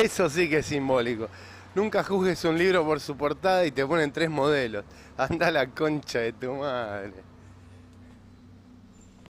Eso sí que es simbólico. Nunca juzgues un libro por su portada y te ponen tres modelos. Anda la concha de tu madre.